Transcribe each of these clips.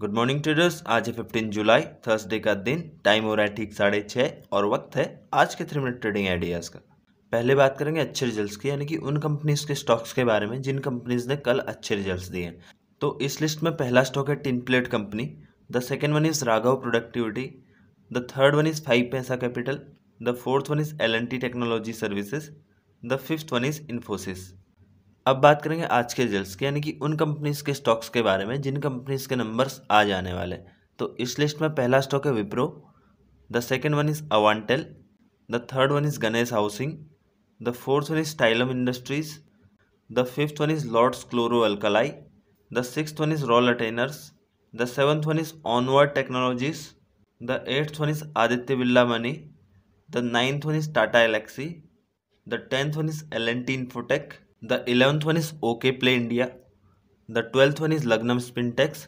good morning traders आज है fifteen July Thursday का दिन टाइम हो रहा है ठीक साढ़े छः और वक्त है आज के थ्री मिनट ट्रेडिंग आइडियाज़ का पहले बात करेंगे अच्छे रिजल्ट्स की यानी कि उन कंपनीज के स्टॉक्स के बारे में जिन कंपनीज ने कल अच्छे रिजल्ट्स दिए हैं तो इस लिस्ट में पहला स्टॉक है tin plate company the second one is Raghav productivity the third one is five paisa capital the fourth one is L technology services the fifth one is Infosys अब बात करेंगे आज के रिजल्ट की यानी कि उन कंपनीज़ के स्टॉक्स के बारे में जिन कंपनीज़ के नंबर्स आ जाने वाले तो इस लिस्ट में पहला स्टॉक है Wipro the second one is Avantel the third one is Ganesh housing the fourth one is टाइलम industries the fifth one is Lords chloro alkali the six one is रॉल अटेनर्स the seventh one is onward technologies the eighth one is Aditya Birla money the ninth one is Tata Elxsi the tenth one is L N T infotech eleventh one is OK play India the twelfth one is is spin tex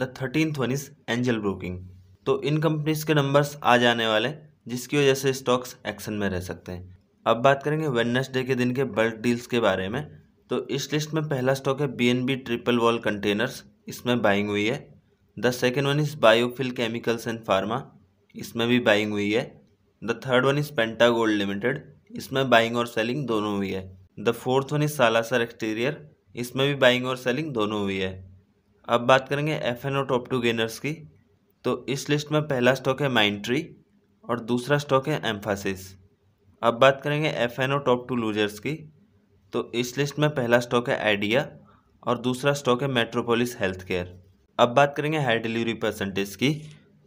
the thirteen one is angel broking तो इन companies के numbers आ जाने वाले जिसकी वजह से stocks action में रह सकते हैं अब बात करेंगे वेनसडे के दिन के बल्क डील्स के बारे में तो इस लिस्ट में पहला स्टॉक है बी ट्रिपल वॉल कंटेनर्स इसमें बाइंग हुई है the second one is Biofil chemicals and pharma इसमें भी बाइंग हुई है the third one is Penta gold limited इसमें बाइंग और सेलिंग दोनों हुई है the fourth one is Salasar exterior इसमें भी बाइंग और सेलिंग दोनों हुई है अब बात करेंगे F N O top two gainers की तो इस लिस्ट में पहला स्टॉक है ट्री और दूसरा स्टॉक है एम्फासिस अब बात करेंगे F N O top two losers की तो इस लिस्ट में पहला स्टॉक है आइडिया और दूसरा स्टॉक है मेट्रोपोलिस हेल्थ केयर अब बात करेंगे हाई डिलीवरी परसेंटेज की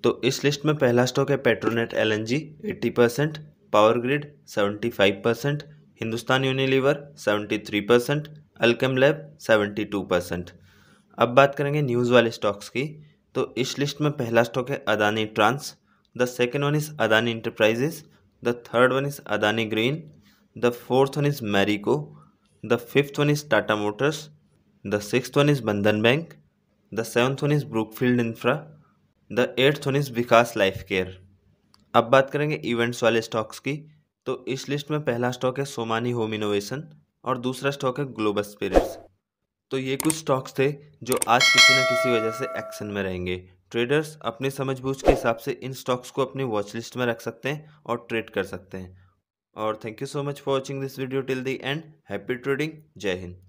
तो इस लिस्ट में पहला स्टॉक है Petronet L N G eighty percent power grid seventy five percent Hindustan Unilever 73 percent Alkem lab 72 percent अब बात करेंगे न्यूज़ वाले स्टॉक्स की तो इस लिस्ट में पहला स्टॉक है Adani trans the second one is Adani enterprises the third one is Adani green the fourth one is Marico the fifth one is Tata motors the six one is Bandhan bank the seventh one is Brookfield infra the eighth one is Vikas life care अब बात करेंगे events वाले stocks की तो इस list में पहला stock है सोमानी होम इनोवेशन और दूसरा स्टॉक है ग्लोबल स्पिरिट्स तो ये कुछ स्टॉक्स थे जो आज किसी ना किसी वजह से एक्शन में रहेंगे ट्रेडर्स अपने समझबूझ के हिसाब से इन स्टॉक्स को अपनी वॉच लिस्ट में रख सकते हैं और ट्रेड कर सकते हैं और thank you so much for watching this video till the end happy trading जय हिंद